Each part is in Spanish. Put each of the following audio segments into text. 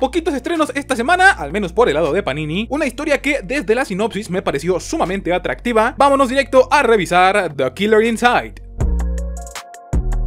Poquitos estrenos esta semana, al menos por el lado de Panini, una historia que desde la sinopsis me pareció sumamente atractiva. Vámonos directo a revisar The Killer Inside.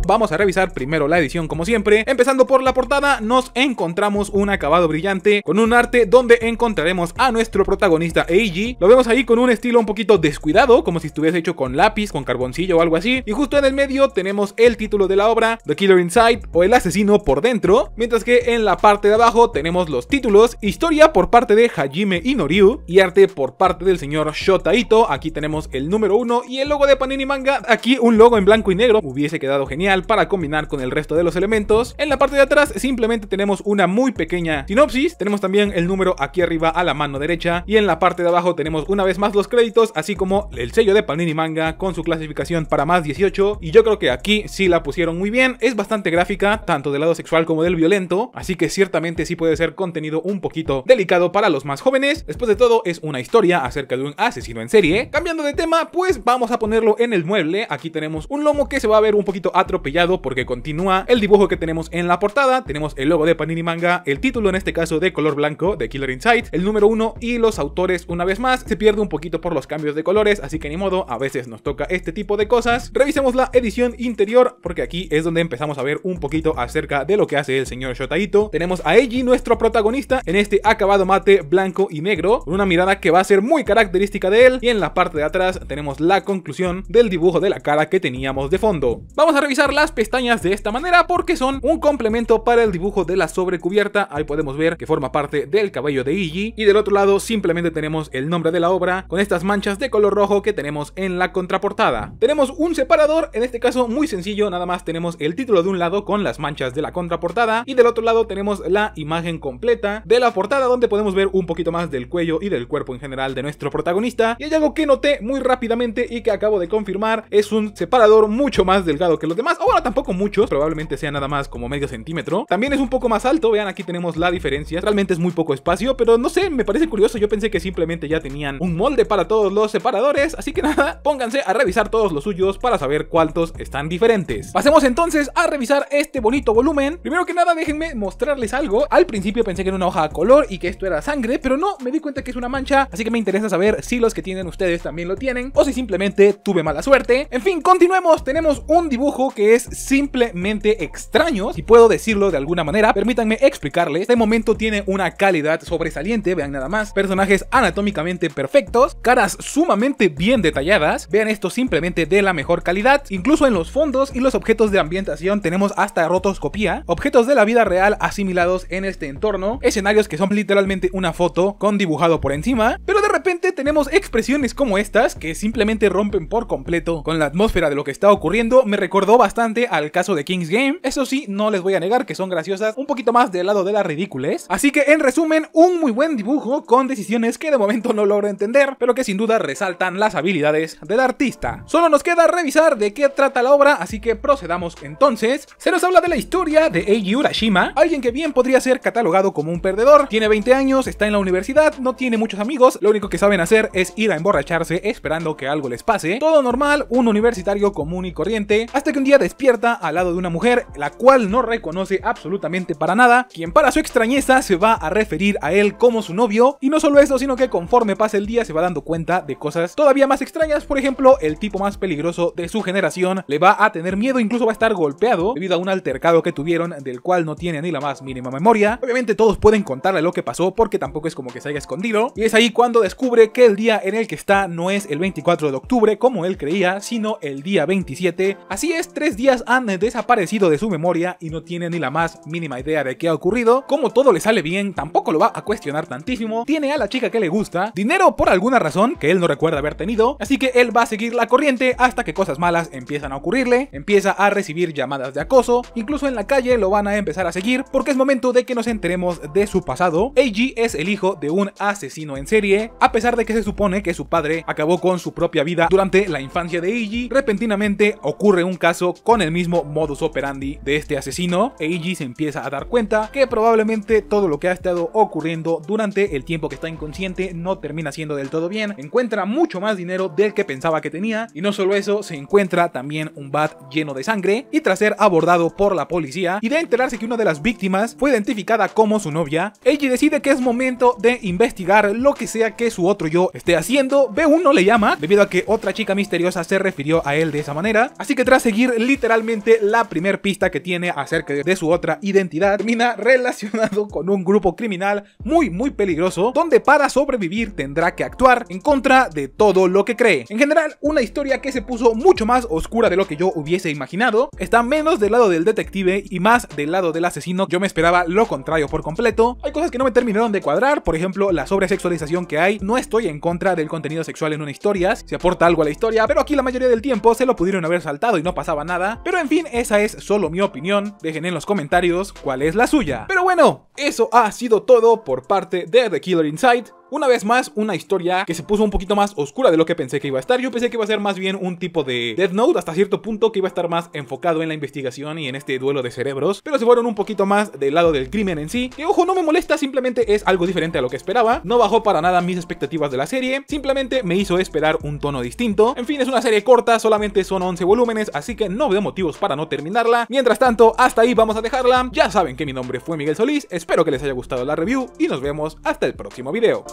Vamos a revisar primero la edición como siempre. Empezando por la portada, nos encontramos un acabado brillante con un arte donde encontraremos a nuestro protagonista Eiji. Lo vemos ahí con un estilo un poquito descuidado, como si estuviese hecho con lápiz, con carboncillo o algo así. Y justo en el medio tenemos el título de la obra, The Killer Inside o El asesino por dentro, mientras que en la parte de abajo tenemos los títulos, historia por parte de Hajime Inoriu y arte por parte del señor Shota Ito. Aquí tenemos el número uno y el logo de Panini Manga. Aquí un logo en blanco y negro hubiese quedado genial para combinar con el resto de los elementos. En la parte de atrás simplemente tenemos una muy pequeña sinopsis, tenemos también el número aquí arriba a la mano derecha y en la parte de abajo tenemos una vez más los créditos, así como el sello de Panini Manga con su clasificación para más 18 y yo creo que aquí sí la pusieron muy bien, es bastante gráfica tanto del lado sexual como del violento, así que ciertamente sí puede ser contenido un poquito delicado para los más jóvenes, después de todo es una historia acerca de un asesino en serie. Cambiando de tema, pues vamos a ponerlo en el mueble, aquí tenemos un lomo que se va a ver un poquito atropellado pillado porque continúa el dibujo que tenemos en la portada. Tenemos el logo de Panini Manga, el título en este caso de color blanco de Killer Inside, el número 1 y los autores una vez más. Se pierde un poquito por los cambios de colores, así que ni modo, a veces nos toca este tipo de cosas. Revisemos la edición interior porque aquí es donde empezamos a ver un poquito acerca de lo que hace el señor Shotaito. Tenemos a Eiji, nuestro protagonista, en este acabado mate blanco y negro, con una mirada que va a ser muy característica de él y en la parte de atrás tenemos la conclusión del dibujo de la cara que teníamos de fondo. Vamos a revisar las pestañas de esta manera porque son un complemento para el dibujo de la sobrecubierta. Ahí podemos ver que forma parte del cabello de Iggy. Y del otro lado simplemente tenemos el nombre de la obra con estas manchas de color rojo que tenemos en la contraportada. Tenemos un separador, en este caso muy sencillo, nada más tenemos el título de un lado con las manchas de la contraportada y del otro lado tenemos la imagen completa de la portada donde podemos ver un poquito más del cuello y del cuerpo en general de nuestro protagonista. Y hay algo que noté muy rápidamente y que acabo de confirmar, es un separador mucho más delgado que los demás, Ahora tampoco muchos, probablemente sea nada más como medio centímetro. También es un poco más alto, vean aquí tenemos la diferencia, realmente es muy poco espacio, pero no sé, me parece curioso, yo pensé que simplemente ya tenían un molde para todos los separadores, así que nada, pónganse a revisar todos los suyos para saber cuántos están diferentes. Pasemos entonces a revisar este bonito volumen. Primero que nada, déjenme mostrarles algo. Al principio pensé que era una hoja de color y que esto era sangre, pero no, me di cuenta que es una mancha, así que me interesa saber si los que tienen ustedes también lo tienen o si simplemente tuve mala suerte. En fin, continuemos, tenemos un dibujo que simplemente extraños, y puedo decirlo de alguna manera, permítanme explicarles. Este momento tiene una calidad sobresaliente, vean nada más, personajes anatómicamente perfectos, caras sumamente bien detalladas, vean esto simplemente de la mejor calidad, incluso en los fondos y los objetos de ambientación tenemos hasta rotoscopía, objetos de la vida real asimilados en este entorno, escenarios que son literalmente una foto con dibujado por encima, pero repente tenemos expresiones como estas que simplemente rompen por completo con la atmósfera de lo que está ocurriendo. Me recordó bastante al caso de King's Game. Eso sí, no les voy a negar que son graciosas un poquito más del lado de las ridículas Así que en resumen, un muy buen dibujo con decisiones que de momento no logro entender, pero que sin duda resaltan las habilidades del artista. Solo nos queda revisar de qué trata la obra, así que procedamos entonces. Se nos habla de la historia de Eiji Urashima, alguien que bien podría ser catalogado como un perdedor. Tiene 20 años, está en la universidad, no tiene muchos amigos, lo único que saben hacer es ir a emborracharse esperando que algo les pase. Todo normal, un universitario común y corriente, hasta que un día despierta al lado de una mujer, la cual no reconoce absolutamente para nada, quien para su extrañeza se va a referir a él como su novio, y no solo eso, sino que conforme pasa el día se va dando cuenta de cosas todavía más extrañas, por ejemplo, el tipo más peligroso de su generación le va a tener miedo, incluso va a estar golpeado debido a un altercado que tuvieron del cual no tiene ni la más mínima memoria. Obviamente todos pueden contarle lo que pasó porque tampoco es como que se haya escondido, y es ahí cuando descubre que el día en el que está no es el 24 de octubre como él creía, sino el día 27. Así es, tres días han desaparecido de su memoria y no tiene ni la más mínima idea de qué ha ocurrido. Como todo le sale bien, tampoco lo va a cuestionar tantísimo. Tiene a la chica que le gusta, dinero por alguna razón que él no recuerda haber tenido, así que él va a seguir la corriente hasta que cosas malas empiezan a ocurrirle, empieza a recibir llamadas de acoso, incluso en la calle lo van a empezar a seguir porque es momento de que nos enteremos de su pasado. Eiji es el hijo de un asesino en serie, a pesar de que se supone que su padre acabó con su propia vida durante la infancia de Eiji, repentinamente ocurre un caso con el mismo modus operandi de este asesino. Eiji se empieza a dar cuenta que probablemente todo lo que ha estado ocurriendo durante el tiempo que está inconsciente no termina siendo del todo bien, encuentra mucho más dinero del que pensaba que tenía y no solo eso, se encuentra también un bat lleno de sangre y tras ser abordado por la policía y de enterarse que una de las víctimas fue identificada como su novia, Eiji decide que es momento de investigar lo que sea que su otro yo esté haciendo, B1 no le llama, debido a que otra chica misteriosa se refirió a él de esa manera. Así que tras seguir literalmente la primer pista que tiene acerca de su otra identidad, termina relacionado con un grupo criminal muy muy peligroso, donde para sobrevivir tendrá que actuar en contra de todo lo que cree. En general, una historia que se puso mucho más oscura de lo que yo hubiese imaginado, está menos del lado del detective y más del lado del asesino, yo me esperaba lo contrario por completo. Hay cosas que no me terminaron de cuadrar, por ejemplo la sobresexualización que hay no estoy en contra del contenido sexual en una historia, se aporta algo a la historia, pero aquí la mayoría del tiempo se lo pudieron haber saltado y no pasaba nada. Pero en fin, esa es solo mi opinión. Dejen en los comentarios cuál es la suya. Pero bueno, eso ha sido todo por parte de The Killer Inside. Una vez más, una historia que se puso un poquito más oscura de lo que pensé que iba a estar. Yo pensé que iba a ser más bien un tipo de Death Note hasta cierto punto que iba a estar más enfocado en la investigación y en este duelo de cerebros, pero se fueron un poquito más del lado del crimen en sí. Que ojo, no me molesta, simplemente es algo diferente a lo que esperaba. No bajó para nada mis expectativas de la serie, simplemente me hizo esperar un tono distinto. En fin, es una serie corta, solamente son 11 volúmenes, así que no veo motivos para no terminarla. Mientras tanto, hasta ahí vamos a dejarla. Ya saben que mi nombre fue Miguel Solís, espero que les haya gustado la review y nos vemos hasta el próximo video.